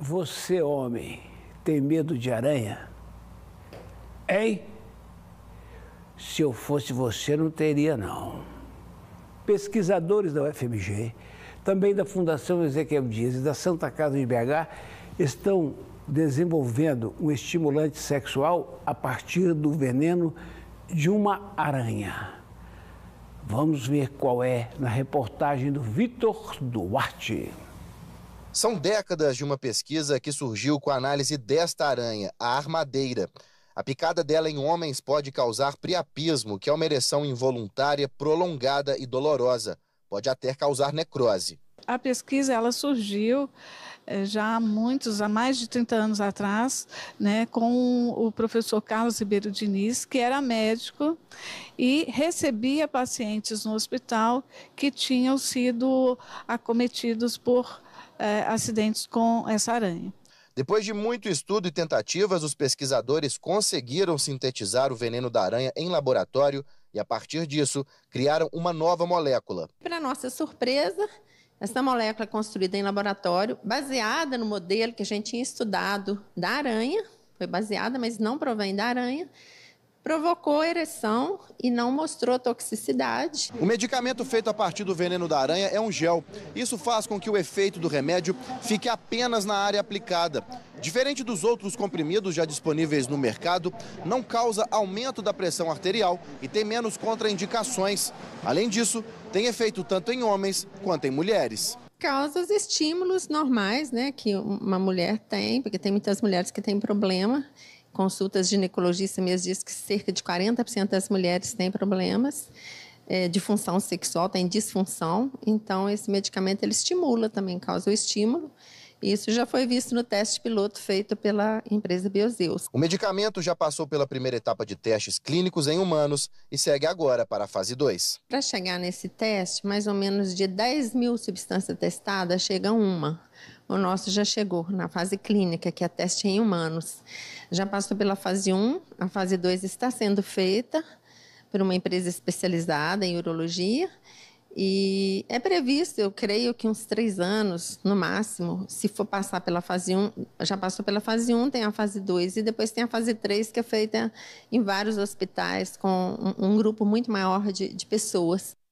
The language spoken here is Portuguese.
Você, homem, tem medo de aranha? Hein? Se eu fosse você, não teria, não. Pesquisadores da UFMG, também da Fundação Ezequiel Dias e da Santa Casa de BH estão desenvolvendo um estimulante sexual a partir do veneno de uma aranha. Vamos ver qual é na reportagem do Vitor Duarte. São décadas de uma pesquisa que surgiu com a análise desta aranha, a armadeira. A picada dela em homens pode causar priapismo, que é uma ereção involuntária, prolongada e dolorosa. Pode até causar necrose. A pesquisa ela surgiu eh, já há muitos, há mais de 30 anos atrás, né, com o professor Carlos Ribeiro Diniz, que era médico e recebia pacientes no hospital que tinham sido acometidos por é, acidentes com essa aranha. Depois de muito estudo e tentativas, os pesquisadores conseguiram sintetizar o veneno da aranha em laboratório e, a partir disso, criaram uma nova molécula. Para nossa surpresa, essa molécula é construída em laboratório, baseada no modelo que a gente tinha estudado da aranha, foi baseada, mas não provém da aranha, provocou ereção e não mostrou toxicidade. O medicamento feito a partir do veneno da aranha é um gel. Isso faz com que o efeito do remédio fique apenas na área aplicada. Diferente dos outros comprimidos já disponíveis no mercado, não causa aumento da pressão arterial e tem menos contraindicações. Além disso, tem efeito tanto em homens quanto em mulheres causa os estímulos normais, né, que uma mulher tem, porque tem muitas mulheres que têm problema consultas de ginecologista mesmo diz que cerca de 40% das mulheres têm problemas é, de função sexual, têm disfunção. Então, esse medicamento ele estimula também, causa o estímulo. Isso já foi visto no teste piloto feito pela empresa Biozeus. O medicamento já passou pela primeira etapa de testes clínicos em humanos e segue agora para a fase 2. Para chegar nesse teste, mais ou menos de 10 mil substâncias testadas, chega uma. O nosso já chegou na fase clínica, que é teste em humanos. Já passou pela fase 1, a fase 2 está sendo feita por uma empresa especializada em urologia. E é previsto, eu creio que uns três anos, no máximo, se for passar pela fase 1, já passou pela fase 1, tem a fase 2 e depois tem a fase 3, que é feita em vários hospitais com um, um grupo muito maior de, de pessoas.